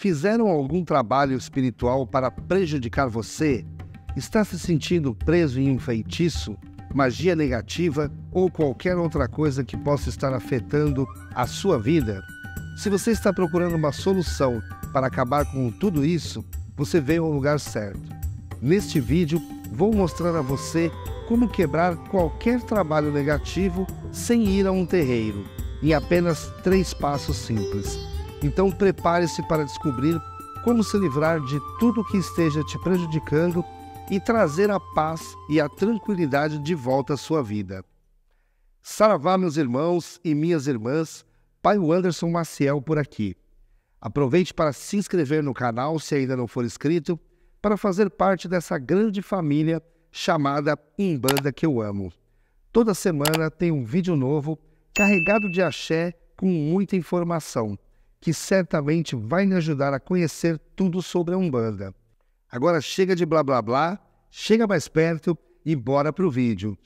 Fizeram algum trabalho espiritual para prejudicar você? Está se sentindo preso em um feitiço, magia negativa ou qualquer outra coisa que possa estar afetando a sua vida? Se você está procurando uma solução para acabar com tudo isso, você veio ao lugar certo. Neste vídeo, vou mostrar a você como quebrar qualquer trabalho negativo sem ir a um terreiro, em apenas três passos simples. Então prepare-se para descobrir como se livrar de tudo que esteja te prejudicando e trazer a paz e a tranquilidade de volta à sua vida. Saravá, meus irmãos e minhas irmãs, Pai Anderson Maciel por aqui. Aproveite para se inscrever no canal se ainda não for inscrito, para fazer parte dessa grande família chamada Umbanda que eu amo. Toda semana tem um vídeo novo carregado de axé com muita informação que certamente vai me ajudar a conhecer tudo sobre a Umbanda. Agora chega de blá blá blá, chega mais perto e bora para o vídeo.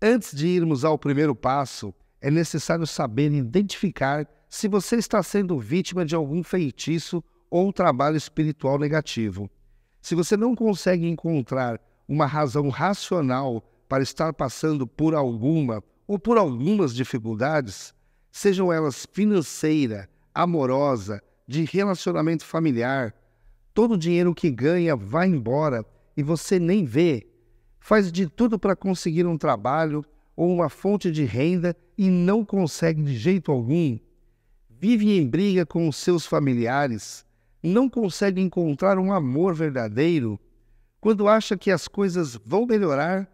Antes de irmos ao primeiro passo, é necessário saber identificar se você está sendo vítima de algum feitiço ou trabalho espiritual negativo. Se você não consegue encontrar uma razão racional para estar passando por alguma ou por algumas dificuldades, sejam elas financeira, amorosa, de relacionamento familiar. Todo o dinheiro que ganha vai embora e você nem vê. Faz de tudo para conseguir um trabalho ou uma fonte de renda e não consegue de jeito algum. Vive em briga com os seus familiares, não consegue encontrar um amor verdadeiro. Quando acha que as coisas vão melhorar,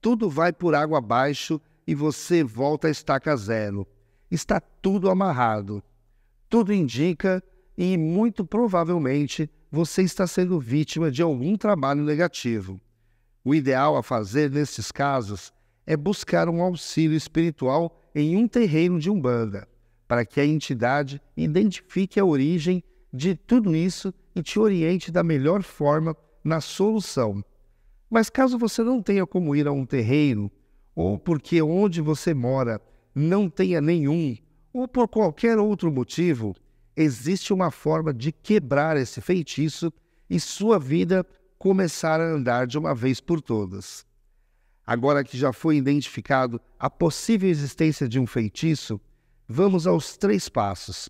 tudo vai por água abaixo e você volta à estaca zero. Está tudo amarrado. Tudo indica e muito provavelmente você está sendo vítima de algum trabalho negativo. O ideal a fazer nesses casos é buscar um auxílio espiritual em um terreiro de umbanda, para que a entidade identifique a origem de tudo isso e te oriente da melhor forma na solução. Mas caso você não tenha como ir a um terreiro, ou porque onde você mora não tenha nenhum, ou por qualquer outro motivo, existe uma forma de quebrar esse feitiço e sua vida começar a andar de uma vez por todas. Agora que já foi identificado a possível existência de um feitiço, vamos aos três passos.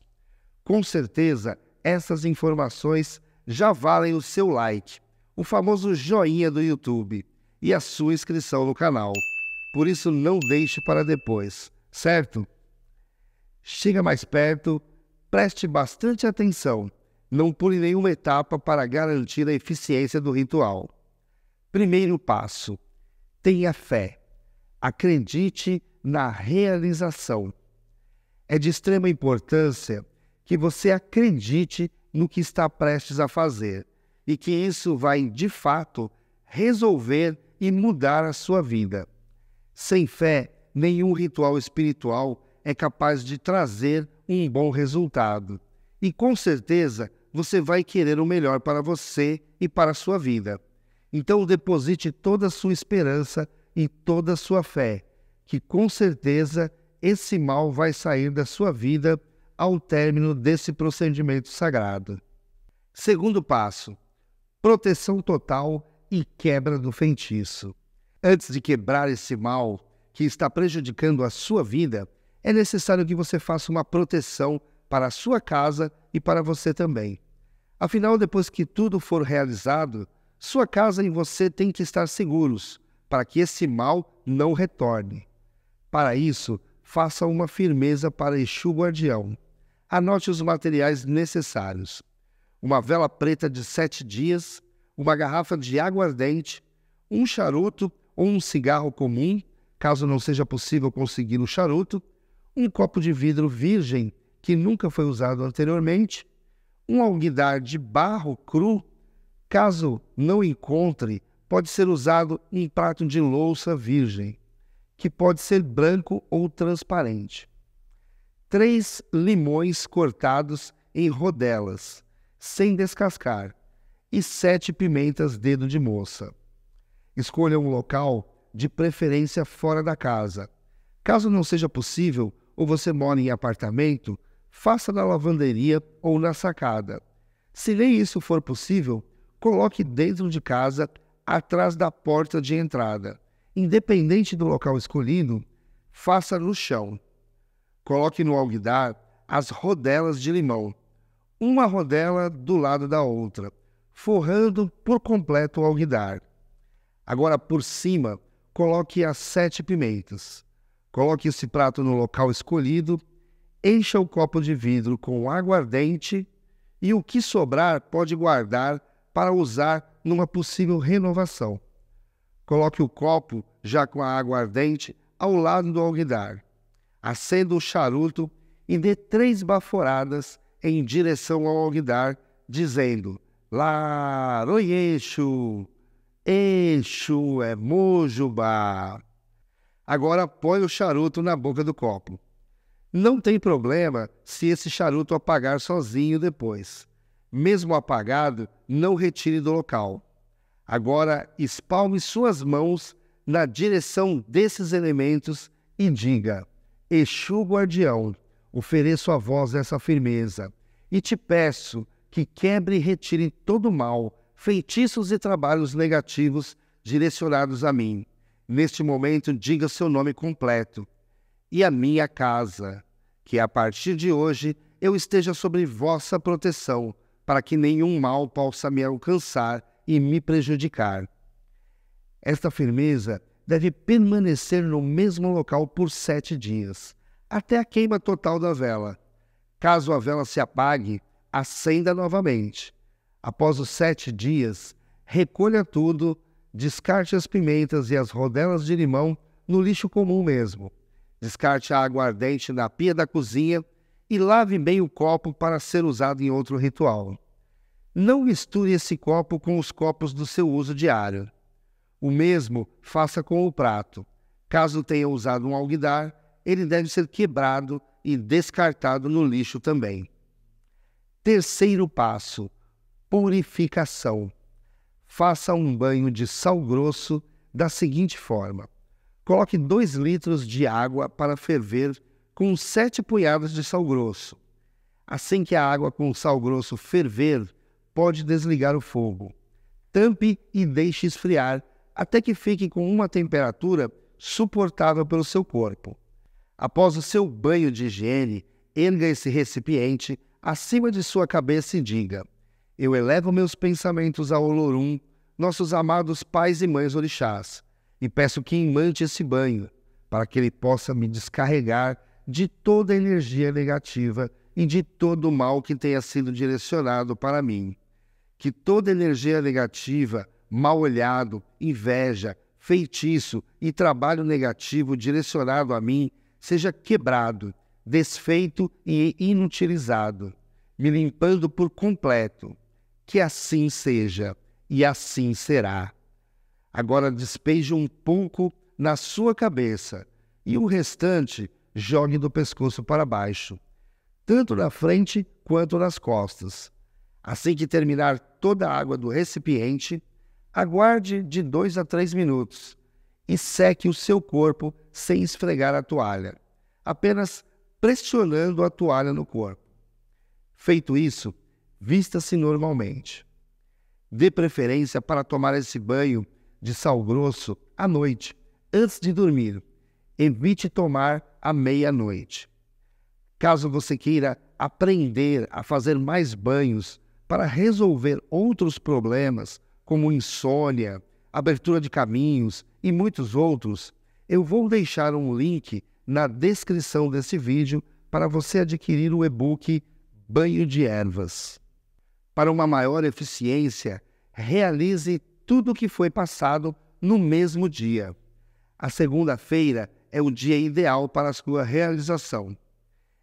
Com certeza, essas informações já valem o seu like, o famoso joinha do YouTube e a sua inscrição no canal. Por isso, não deixe para depois, certo? Chega mais perto, preste bastante atenção, não pule nenhuma etapa para garantir a eficiência do ritual. Primeiro passo: tenha fé. Acredite na realização. É de extrema importância que você acredite no que está prestes a fazer e que isso vai, de fato, resolver e mudar a sua vida. Sem fé, nenhum ritual espiritual é capaz de trazer um bom resultado. E com certeza você vai querer o melhor para você e para a sua vida. Então deposite toda a sua esperança e toda a sua fé, que com certeza esse mal vai sair da sua vida ao término desse procedimento sagrado. Segundo passo: proteção total e quebra do feitiço. Antes de quebrar esse mal que está prejudicando a sua vida, é necessário que você faça uma proteção para a sua casa e para você também. Afinal, depois que tudo for realizado, sua casa e você têm que estar seguros para que esse mal não retorne. Para isso, faça uma firmeza para Exu Guardião. Anote os materiais necessários: uma vela preta de sete dias, uma garrafa de aguardente, um charuto ou um cigarro comum, caso não seja possível conseguir o um charuto, um copo de vidro virgem que nunca foi usado anteriormente, um alguidar de barro cru, caso não encontre, pode ser usado um prato de louça virgem, que pode ser branco ou transparente. Três limões cortados em rodelas, sem descascar, e sete pimentas dedo de moça. Escolha um local, de preferência fora da casa. Caso não seja possível, ou você mora em apartamento, faça na lavanderia ou na sacada. Se nem isso for possível, coloque dentro de casa, atrás da porta de entrada. Independente do local escolhido, faça no chão. Coloque no alguidar as rodelas de limão, uma rodela do lado da outra, forrando por completo o alguidar. Agora, por cima, coloque as sete pimentas. Coloque esse prato no local escolhido, encha o copo de vidro com aguardente e o que sobrar pode guardar para usar numa possível renovação. Coloque o copo, já com a água ardente, ao lado do alguidar. Acenda o charuto e dê três baforadas em direção ao alguidar, dizendo: Laroi Exu, Exu é Mojubá. Agora põe o charuto na boca do copo. Não tem problema se esse charuto apagar sozinho depois. Mesmo apagado, não retire do local. Agora espalme suas mãos na direção desses elementos e diga: Exu guardião, ofereço a voz essa firmeza e te peço que quebre e retire todo mal, feitiços e trabalhos negativos direcionados a mim. Neste momento, diga seu nome completo e a minha casa, que a partir de hoje eu esteja sobre vossa proteção, para que nenhum mal possa me alcançar e me prejudicar. Esta firmeza deve permanecer no mesmo local por sete dias, até a queima total da vela. Caso a vela se apague, acenda novamente. Após os sete dias, recolha tudo Descarte as pimentas e as rodelas de limão no lixo comum mesmo. Descarte a água ardente na pia da cozinha e lave bem o copo para ser usado em outro ritual. Não misture esse copo com os copos do seu uso diário. O mesmo faça com o prato. Caso tenha usado um alguidar, ele deve ser quebrado e descartado no lixo também. Terceiro passo: purificação faça um banho de sal grosso da seguinte forma: coloque 2 litros de água para ferver com 7 punhadas de sal grosso. Assim que a água com sal grosso ferver, pode desligar o fogo. Tampe e deixe esfriar até que fique com uma temperatura suportável pelo seu corpo. Após o seu banho de higiene, erga esse recipiente acima de sua cabeça e diga: eu elevo meus pensamentos ao Olorum, nossos amados pais e mães orixás, e peço que imante esse banho, para que ele possa me descarregar de toda a energia negativa e de todo o mal que tenha sido direcionado para mim. Que toda energia negativa, mal olhado, inveja, feitiço e trabalho negativo direcionado a mim seja quebrado, desfeito e inutilizado, me limpando por completo que assim seja e assim será. Agora despeje um pouco na sua cabeça e o restante jogue do pescoço para baixo, tanto na frente quanto nas costas. Assim que terminar toda a água do recipiente, aguarde de dois a três minutos e seque o seu corpo sem esfregar a toalha, apenas pressionando a toalha no corpo. Feito isso, Vista-se normalmente. Dê preferência para tomar esse banho de sal grosso à noite, antes de dormir. Evite tomar à meia-noite. Caso você queira aprender a fazer mais banhos para resolver outros problemas, como insônia, abertura de caminhos e muitos outros, eu vou deixar um link na descrição desse vídeo para você adquirir o e-book Banho de Ervas. Para uma maior eficiência, realize tudo o que foi passado no mesmo dia. A segunda-feira é o dia ideal para a sua realização.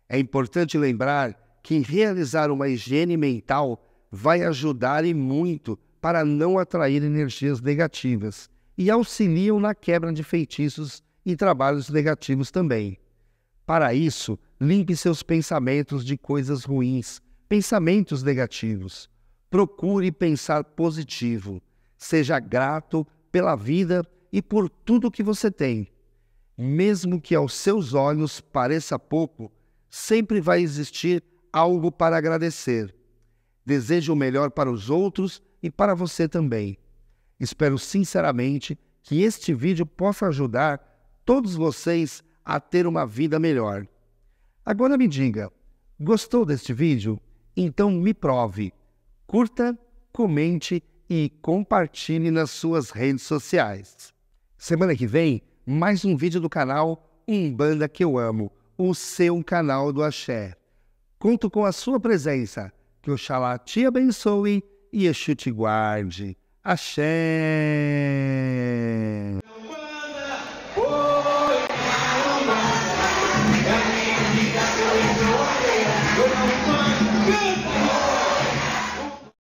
É importante lembrar que realizar uma higiene mental vai ajudar e muito para não atrair energias negativas e auxiliam na quebra de feitiços e trabalhos negativos também. Para isso, limpe seus pensamentos de coisas ruins pensamentos negativos. Procure pensar positivo. Seja grato pela vida e por tudo que você tem. Mesmo que aos seus olhos pareça pouco, sempre vai existir algo para agradecer. Desejo o melhor para os outros e para você também. Espero sinceramente que este vídeo possa ajudar todos vocês a ter uma vida melhor. Agora me diga, gostou deste vídeo? Então me prove. Curta, comente e compartilhe nas suas redes sociais. Semana que vem, mais um vídeo do canal Umbanda que eu amo, o seu canal do axé. Conto com a sua presença. Que Oxalá te abençoe e Exu te guarde. Axé!